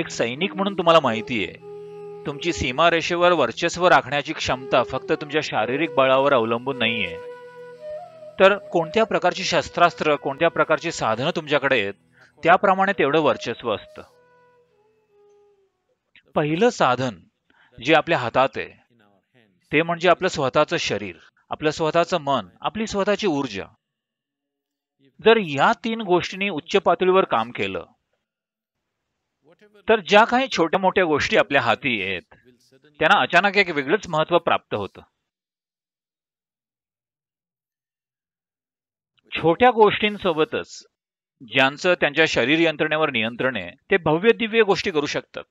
एक सैनिक म्हणून तुम्हाला माहिती आहे तुमची सीमारेषेवर वर्चस्व राखण्याची क्षमता फक्त तुमच्या शारीरिक बळावर अवलंबून नाहीये तर कोणत्या प्रकारची शस्त्रास्त्र कोणत्या प्रकारची साधनं तुमच्याकडे आहेत त्याप्रमाणे तेवढं वर्चस्व असत पहिलं साधन जे आपल्या हातात आहे ते म्हणजे आपलं स्वतःचं शरीर आपलं स्वतःचं मन आपली स्वतःची ऊर्जा जर या तीन गोष्टींनी उच्च पातळीवर काम केलं तर ज्या काही छोट्या मोठ्या गोष्टी आपल्या हाती आहेत त्यांना अचानक एक वेगळंच महत्व प्राप्त होत छोट्या गोष्टींसोबतच ज्यांचं त्यांच्या शरीर यंत्रणेवर नियंत्रण आहे ते भव्य दिव्य गोष्टी करू शकतात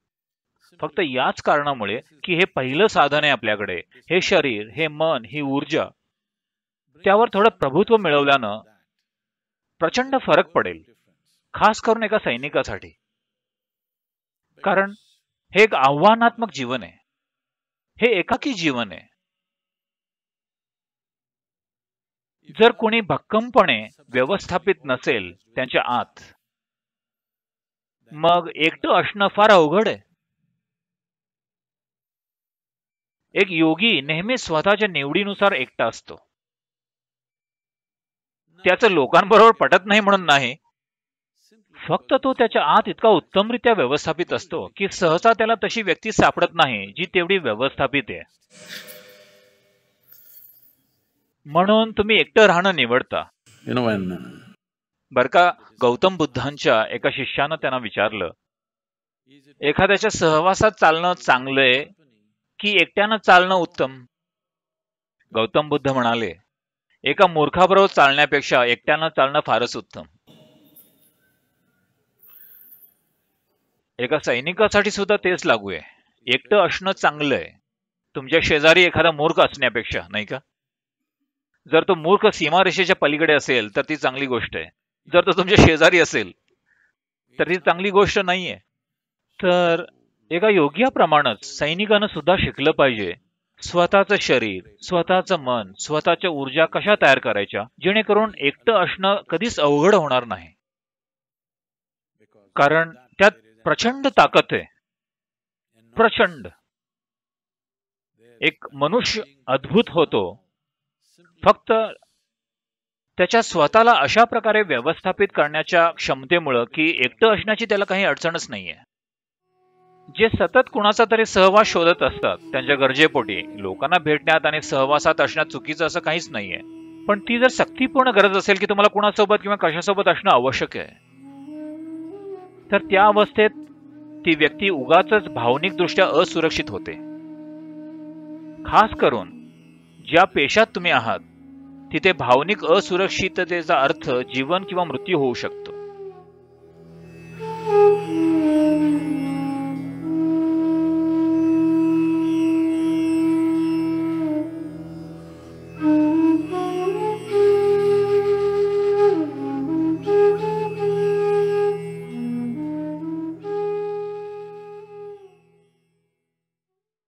फक्त याच कारणामुळे की हे पहिलं साधन आहे आपल्याकडे हे शरीर हे मन ही ऊर्जा त्यावर थोडं प्रभुत्व मिळवल्यानं प्रचंड फरक पडेल खास करून एका सैनिकासाठी कारण हे एक आव्हानात्मक जीवन आहे हे एकाकी जीवन आहे जर कोणी भक्कमपणे व्यवस्थापित नसेल त्यांच्या आत मग एकटं असणं फार अवघड आहे एक योगी नेहमी स्वतःच्या निवडीनुसार एकटा असतो त्याचं लोकांबरोबर पटत नाही म्हणून नाही फक्त तो त्याच्या आत इतका उत्तमरित्या व्यवस्थापित असतो की सहसा त्याला तशी व्यक्ती सापडत नाही जी तेवढी व्यवस्थापित आहे म्हणून तुम्ही एकटं राहणं निवडता बर का गौतम बुद्धांच्या एका शिष्यानं त्यांना विचारलं एखाद्याच्या सहवासात चालणं चांगलंय की एकट्यानं चालणं उत्तम गौतम बुद्ध म्हणाले एका मूर्खाबरोबर चालण्यापेक्षा एकट्यानं चालणं फारच उत्तम एका सैनिकासाठी सुद्धा तेच लागू आहे एकटं असणं चांगलं आहे तुमच्या शेजारी एखादा मूर्ख असण्यापेक्षा नाही का जर तो मूर्ख सीमारेषेच्या पलीकडे असेल तर ती चांगली गोष्ट आहे जर तो तुमच्या शेजारी असेल तर ती चांगली गोष्ट नाहीये तर एका योग्याप्रमाणेच सैनिकानं सुद्धा शिकलं पाहिजे स्वतःचं शरीर स्वतःचं मन स्वतःच्या ऊर्जा कशा तयार करायच्या जेणेकरून एकटं असणं कधीच अवघड होणार नाही कारण त्यात प्रचंड ताकद आहे प्रचंड एक मनुष्य अद्भुत होतो फक्त त्याच्या स्वतःला अशा प्रकारे व्यवस्थापित करण्याच्या क्षमतेमुळं की एकट असण्याची त्याला काही अडचणच नाहीये जे सतत कुणाचा तरी सहवास शोधत असतात त्यांच्या गरजेपोटी लोकांना भेटण्यात आणि सहवासात असण्यात चुकीचं असं काहीच नाहीये पण ती जर सक्तीपूर्ण गरज असेल की तुम्हाला कुणासोबत किंवा कशासोबत असणं आवश्यक आहे तर त्या अवस्थेत ती व्यक्ती उगाच भावनिकदृष्ट्या असुरक्षित होते खास करून ज्या पेशात तुम्ही आहात तिथे भावनिक असुरक्षिततेचा अर्थ जीवन किंवा मृत्यू होऊ शकतो